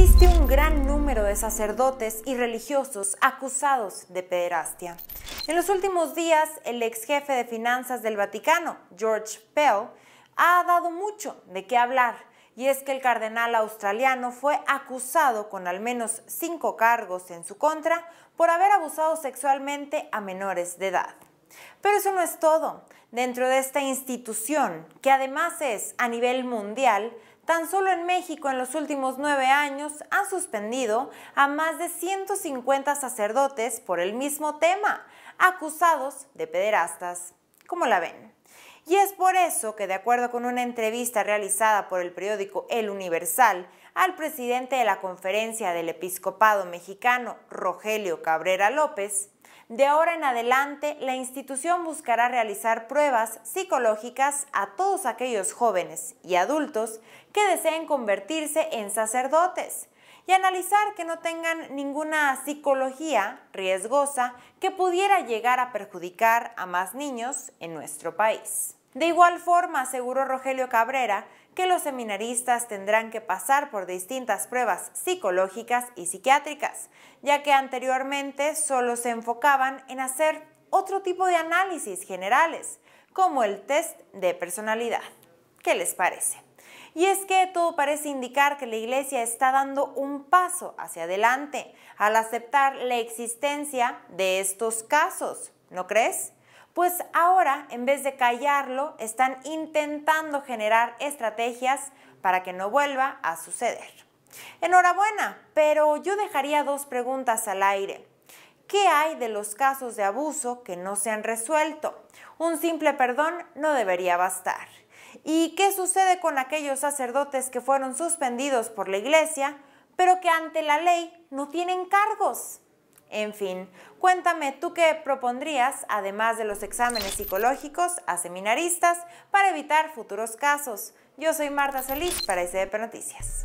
existe un gran número de sacerdotes y religiosos acusados de pederastia. En los últimos días, el ex jefe de finanzas del Vaticano, George Pell, ha dado mucho de qué hablar, y es que el cardenal australiano fue acusado con al menos cinco cargos en su contra por haber abusado sexualmente a menores de edad. Pero eso no es todo. Dentro de esta institución, que además es a nivel mundial, tan solo en México en los últimos nueve años han suspendido a más de 150 sacerdotes por el mismo tema, acusados de pederastas. ¿Cómo la ven? Y es por eso que, de acuerdo con una entrevista realizada por el periódico El Universal al presidente de la Conferencia del Episcopado Mexicano, Rogelio Cabrera López, de ahora en adelante, la institución buscará realizar pruebas psicológicas a todos aquellos jóvenes y adultos que deseen convertirse en sacerdotes y analizar que no tengan ninguna psicología riesgosa que pudiera llegar a perjudicar a más niños en nuestro país. De igual forma, aseguró Rogelio Cabrera que los seminaristas tendrán que pasar por distintas pruebas psicológicas y psiquiátricas, ya que anteriormente solo se enfocaban en hacer otro tipo de análisis generales, como el test de personalidad. ¿Qué les parece? Y es que todo parece indicar que la Iglesia está dando un paso hacia adelante al aceptar la existencia de estos casos, ¿no crees? pues ahora en vez de callarlo, están intentando generar estrategias para que no vuelva a suceder. Enhorabuena, pero yo dejaría dos preguntas al aire. ¿Qué hay de los casos de abuso que no se han resuelto? Un simple perdón no debería bastar. ¿Y qué sucede con aquellos sacerdotes que fueron suspendidos por la iglesia, pero que ante la ley no tienen cargos? En fin, cuéntame tú qué propondrías, además de los exámenes psicológicos, a seminaristas para evitar futuros casos. Yo soy Marta Solís para SDP Noticias.